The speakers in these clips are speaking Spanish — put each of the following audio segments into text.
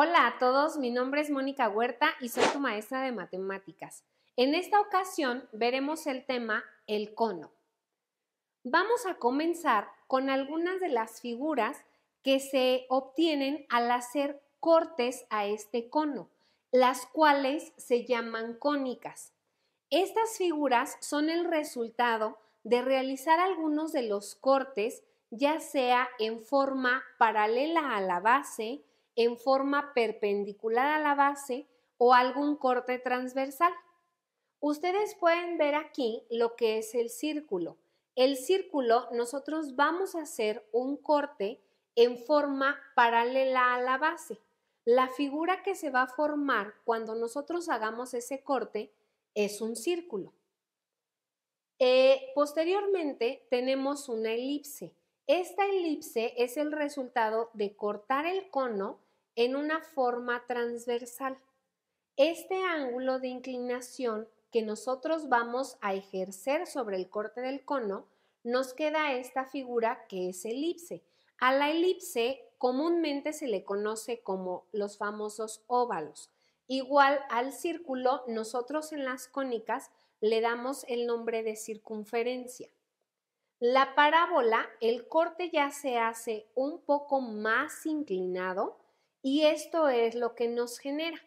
Hola a todos, mi nombre es Mónica Huerta y soy tu maestra de matemáticas. En esta ocasión veremos el tema el cono. Vamos a comenzar con algunas de las figuras que se obtienen al hacer cortes a este cono, las cuales se llaman cónicas. Estas figuras son el resultado de realizar algunos de los cortes, ya sea en forma paralela a la base, en forma perpendicular a la base o algún corte transversal. Ustedes pueden ver aquí lo que es el círculo. El círculo nosotros vamos a hacer un corte en forma paralela a la base. La figura que se va a formar cuando nosotros hagamos ese corte es un círculo. Eh, posteriormente tenemos una elipse. Esta elipse es el resultado de cortar el cono en una forma transversal. Este ángulo de inclinación que nosotros vamos a ejercer sobre el corte del cono, nos queda esta figura que es elipse. A la elipse comúnmente se le conoce como los famosos óvalos. Igual al círculo, nosotros en las cónicas le damos el nombre de circunferencia. La parábola, el corte ya se hace un poco más inclinado y esto es lo que nos genera.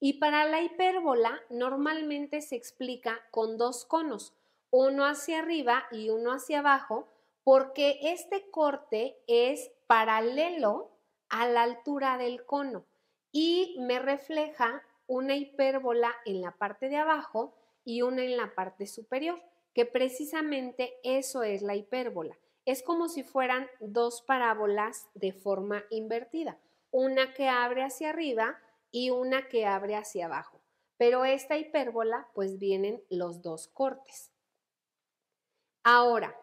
Y para la hipérbola normalmente se explica con dos conos, uno hacia arriba y uno hacia abajo, porque este corte es paralelo a la altura del cono y me refleja una hipérbola en la parte de abajo y una en la parte superior, que precisamente eso es la hipérbola. Es como si fueran dos parábolas de forma invertida una que abre hacia arriba y una que abre hacia abajo. Pero esta hipérbola, pues vienen los dos cortes. Ahora,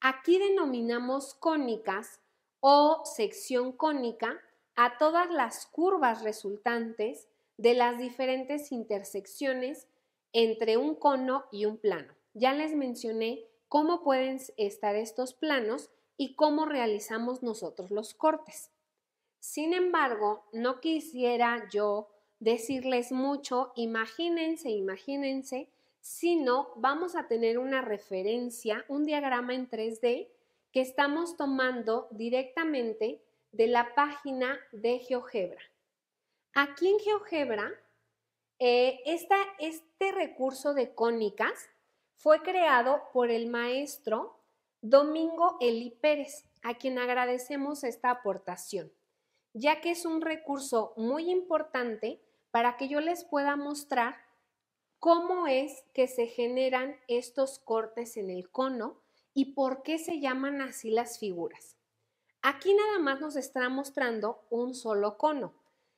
aquí denominamos cónicas o sección cónica a todas las curvas resultantes de las diferentes intersecciones entre un cono y un plano. Ya les mencioné cómo pueden estar estos planos y cómo realizamos nosotros los cortes. Sin embargo, no quisiera yo decirles mucho, imagínense, imagínense, sino vamos a tener una referencia, un diagrama en 3D que estamos tomando directamente de la página de GeoGebra. Aquí en GeoGebra, eh, este recurso de cónicas fue creado por el maestro Domingo Eli Pérez, a quien agradecemos esta aportación ya que es un recurso muy importante para que yo les pueda mostrar cómo es que se generan estos cortes en el cono y por qué se llaman así las figuras. Aquí nada más nos está mostrando un solo cono.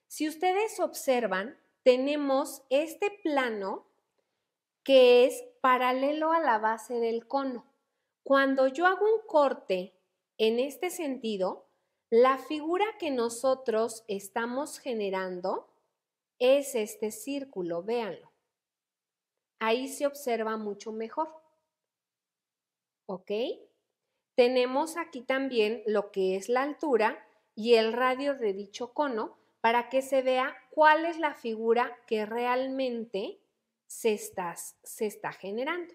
Si ustedes observan, tenemos este plano que es paralelo a la base del cono. Cuando yo hago un corte en este sentido, la figura que nosotros estamos generando es este círculo, véanlo. Ahí se observa mucho mejor. ¿Ok? Tenemos aquí también lo que es la altura y el radio de dicho cono para que se vea cuál es la figura que realmente se está, se está generando.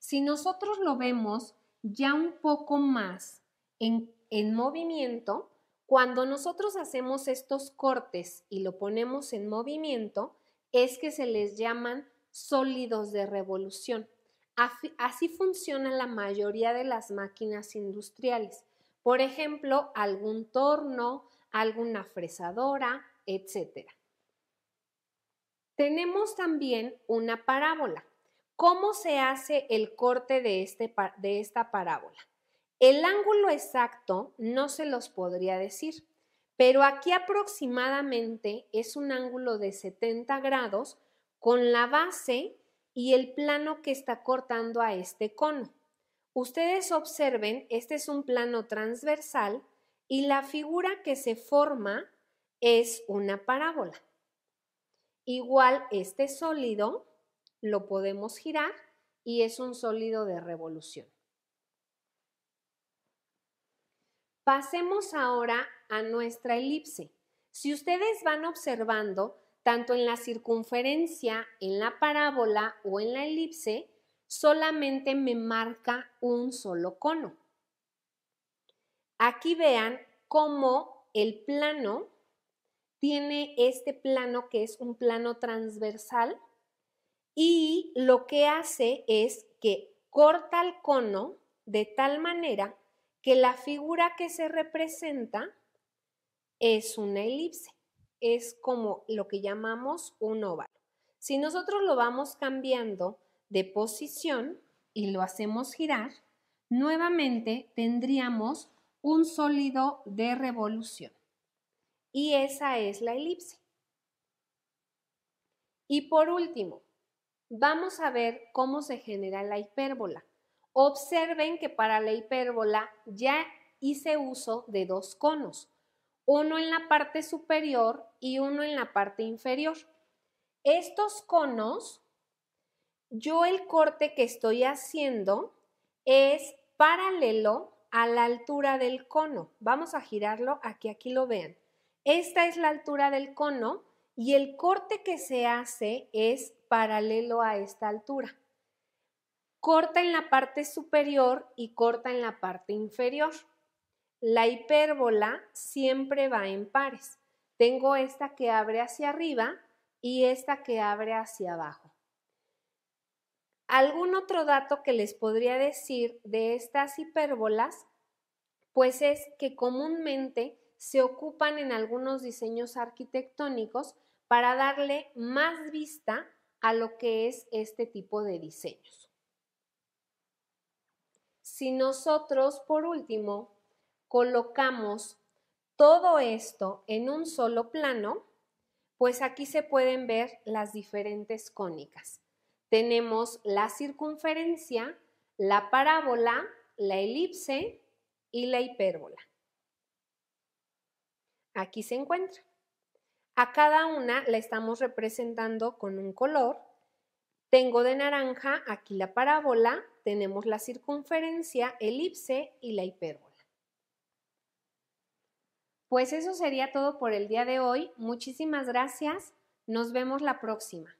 Si nosotros lo vemos ya un poco más en en movimiento, cuando nosotros hacemos estos cortes y lo ponemos en movimiento, es que se les llaman sólidos de revolución. Así funciona la mayoría de las máquinas industriales. Por ejemplo, algún torno, alguna fresadora, etc. Tenemos también una parábola. ¿Cómo se hace el corte de, este, de esta parábola? El ángulo exacto no se los podría decir, pero aquí aproximadamente es un ángulo de 70 grados con la base y el plano que está cortando a este cono. Ustedes observen, este es un plano transversal y la figura que se forma es una parábola. Igual este sólido lo podemos girar y es un sólido de revolución. Pasemos ahora a nuestra elipse. Si ustedes van observando, tanto en la circunferencia, en la parábola o en la elipse, solamente me marca un solo cono. Aquí vean cómo el plano tiene este plano que es un plano transversal y lo que hace es que corta el cono de tal manera que la figura que se representa es una elipse, es como lo que llamamos un óvalo. Si nosotros lo vamos cambiando de posición y lo hacemos girar, nuevamente tendríamos un sólido de revolución. Y esa es la elipse. Y por último, vamos a ver cómo se genera la hipérbola. Observen que para la hipérbola ya hice uso de dos conos, uno en la parte superior y uno en la parte inferior. Estos conos, yo el corte que estoy haciendo es paralelo a la altura del cono. Vamos a girarlo aquí, aquí lo vean. Esta es la altura del cono y el corte que se hace es paralelo a esta altura corta en la parte superior y corta en la parte inferior. La hipérbola siempre va en pares. Tengo esta que abre hacia arriba y esta que abre hacia abajo. Algún otro dato que les podría decir de estas hipérbolas, pues es que comúnmente se ocupan en algunos diseños arquitectónicos para darle más vista a lo que es este tipo de diseños si nosotros, por último, colocamos todo esto en un solo plano, pues aquí se pueden ver las diferentes cónicas. Tenemos la circunferencia, la parábola, la elipse y la hipérbola. Aquí se encuentra. A cada una la estamos representando con un color tengo de naranja aquí la parábola, tenemos la circunferencia, elipse y la hipérbola. Pues eso sería todo por el día de hoy. Muchísimas gracias. Nos vemos la próxima.